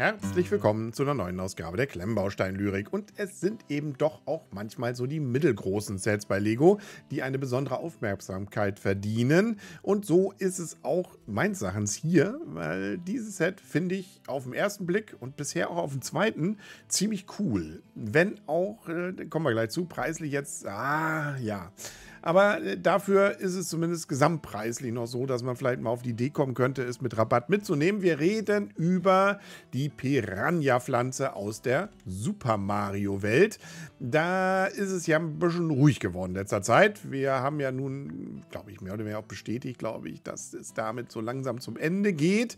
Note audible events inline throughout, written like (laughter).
Herzlich willkommen zu einer neuen Ausgabe der Klemmbaustein-Lyrik. Und es sind eben doch auch manchmal so die mittelgroßen Sets bei Lego, die eine besondere Aufmerksamkeit verdienen. Und so ist es auch meines Sachens hier, weil dieses Set finde ich auf den ersten Blick und bisher auch auf den zweiten ziemlich cool. Wenn auch, äh, kommen wir gleich zu, preislich jetzt, ah ja aber äh, dafür ist es zumindest gesamtpreislich noch so, dass man vielleicht mal auf die Idee kommen könnte, es mit Rabatt mitzunehmen. Wir reden über die Piranha-Pflanze aus der Super Mario-Welt. Da ist es ja ein bisschen ruhig geworden in letzter Zeit. Wir haben ja nun, glaube ich, mehr oder weniger auch bestätigt, glaube ich, dass es damit so langsam zum Ende geht.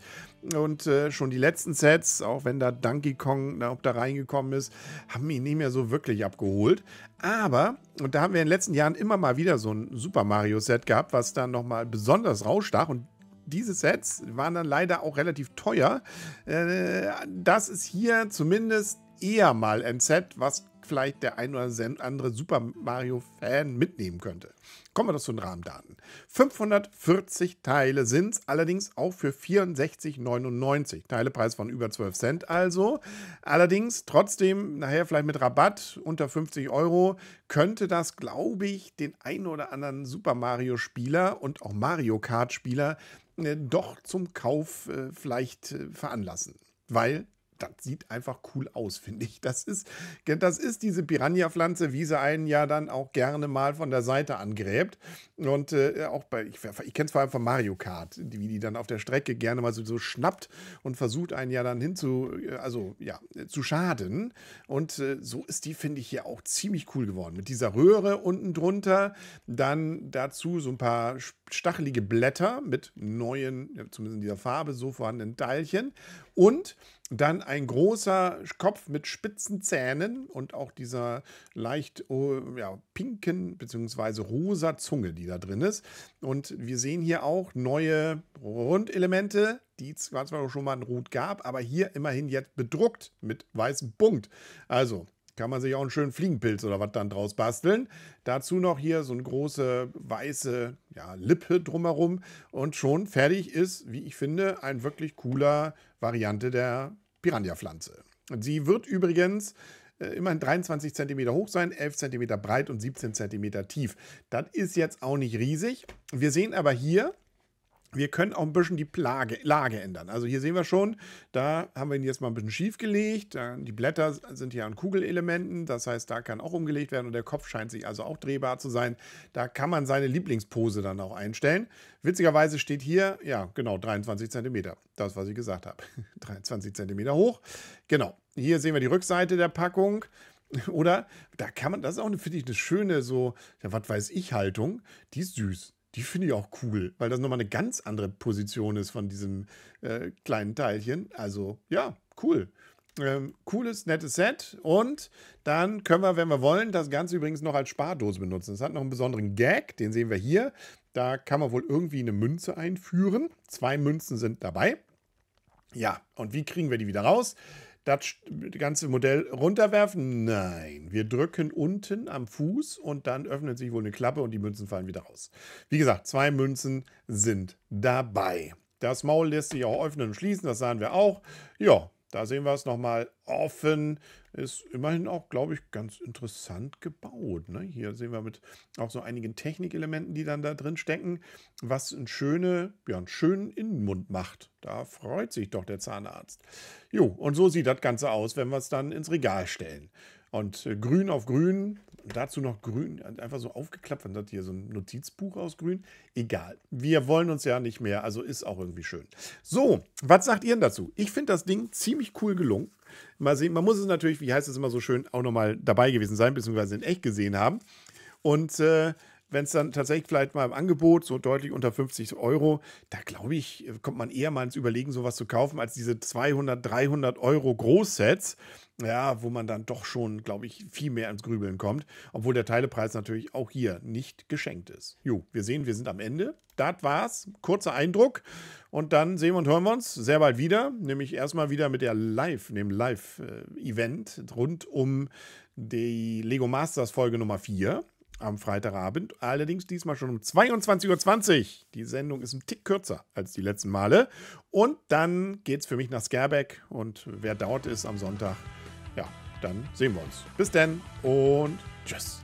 Und äh, schon die letzten Sets, auch wenn da Donkey Kong na, ob da reingekommen ist, haben ihn nicht mehr so wirklich abgeholt. Aber, und da haben wir in den letzten Jahren immer mal wieder so ein Super Mario-Set gehabt, was dann nochmal besonders rausstach. Und diese Sets waren dann leider auch relativ teuer. Äh, das ist hier zumindest eher mal ein Set, was vielleicht der ein oder andere Super Mario-Fan mitnehmen könnte. Kommen wir doch zu den Rahmendaten. 540 Teile sind es, allerdings auch für 64,99. Teilepreis von über 12 Cent also. Allerdings trotzdem nachher vielleicht mit Rabatt unter 50 Euro könnte das, glaube ich, den ein oder anderen Super Mario-Spieler und auch Mario Kart-Spieler äh, doch zum Kauf äh, vielleicht äh, veranlassen. Weil das sieht einfach cool aus, finde ich. Das ist, das ist diese Piranha-Pflanze, wie sie einen ja dann auch gerne mal von der Seite angräbt. Und äh, auch bei, ich, ich kenne es vor allem von Mario Kart, wie die dann auf der Strecke gerne mal so, so schnappt und versucht einen ja dann hinzu, äh, also ja, äh, zu schaden. Und äh, so ist die, finde ich, hier auch ziemlich cool geworden. Mit dieser Röhre unten drunter, dann dazu so ein paar stachelige Blätter mit neuen, zumindest in dieser Farbe so vorhandenen Teilchen und dann ein großer Kopf mit spitzen Zähnen und auch dieser leicht oh, ja, pinken bzw. rosa Zunge, die da drin ist. Und wir sehen hier auch neue Rundelemente, die zwar zwar schon mal ein Rot gab, aber hier immerhin jetzt bedruckt mit weißem Punkt. Also kann man sich auch einen schönen Fliegenpilz oder was dann draus basteln. Dazu noch hier so eine große weiße ja, Lippe drumherum und schon fertig ist, wie ich finde, ein wirklich cooler Variante der Piranha-Pflanze. Sie wird übrigens äh, immerhin 23 cm hoch sein, 11 cm breit und 17 cm tief. Das ist jetzt auch nicht riesig. Wir sehen aber hier wir können auch ein bisschen die Plage, Lage ändern. Also hier sehen wir schon, da haben wir ihn jetzt mal ein bisschen schief gelegt. Die Blätter sind hier an Kugelelementen, das heißt, da kann auch umgelegt werden und der Kopf scheint sich also auch drehbar zu sein. Da kann man seine Lieblingspose dann auch einstellen. Witzigerweise steht hier, ja genau, 23 cm. Das, was ich gesagt habe. 23 (laughs) cm hoch. Genau, hier sehen wir die Rückseite der Packung. Oder, da kann man, das ist auch, finde ich, eine schöne so, ja, was weiß ich, Haltung. Die ist süß die finde ich auch cool, weil das nochmal eine ganz andere Position ist von diesem äh, kleinen Teilchen. Also ja, cool. Ähm, cooles, nettes Set. Und dann können wir, wenn wir wollen, das Ganze übrigens noch als Spardose benutzen. Es hat noch einen besonderen Gag, den sehen wir hier. Da kann man wohl irgendwie eine Münze einführen. Zwei Münzen sind dabei. Ja, und wie kriegen wir die wieder raus? das ganze Modell runterwerfen? Nein, wir drücken unten am Fuß und dann öffnet sich wohl eine Klappe und die Münzen fallen wieder raus. Wie gesagt, zwei Münzen sind dabei. Das Maul lässt sich auch öffnen und schließen, das sahen wir auch. Ja, da sehen wir es nochmal offen. Ist immerhin auch, glaube ich, ganz interessant gebaut. Ne? Hier sehen wir mit auch so einigen Technikelementen, die dann da drin stecken, was einen, schöne, ja, einen schönen Innenmund macht. Da freut sich doch der Zahnarzt. Jo, und so sieht das Ganze aus, wenn wir es dann ins Regal stellen. Und äh, grün auf grün, dazu noch grün, einfach so aufgeklappt, dann hat hier so ein Notizbuch aus grün. Egal, wir wollen uns ja nicht mehr, also ist auch irgendwie schön. So, was sagt ihr denn dazu? Ich finde das Ding ziemlich cool gelungen. Mal sehen, man muss es natürlich, wie heißt es immer so schön, auch nochmal dabei gewesen sein, beziehungsweise in echt gesehen haben. Und äh, wenn es dann tatsächlich vielleicht mal im Angebot, so deutlich unter 50 Euro, da glaube ich, kommt man eher mal ins Überlegen, sowas zu kaufen, als diese 200, 300 Euro Großsets, ja, wo man dann doch schon, glaube ich, viel mehr ins Grübeln kommt, obwohl der Teilepreis natürlich auch hier nicht geschenkt ist. Jo, wir sehen, wir sind am Ende. Das war's. Kurzer Eindruck. Und dann sehen und hören wir uns sehr bald wieder, nämlich erstmal wieder mit der Live, dem Live-Event äh, rund um die Lego Masters Folge Nummer 4 am Freitagabend. Allerdings diesmal schon um 22.20 Uhr. Die Sendung ist ein Tick kürzer als die letzten Male. Und dann geht's für mich nach Skerbeck. Und wer dauert ist am Sonntag, ja, dann sehen wir uns. Bis dann und tschüss.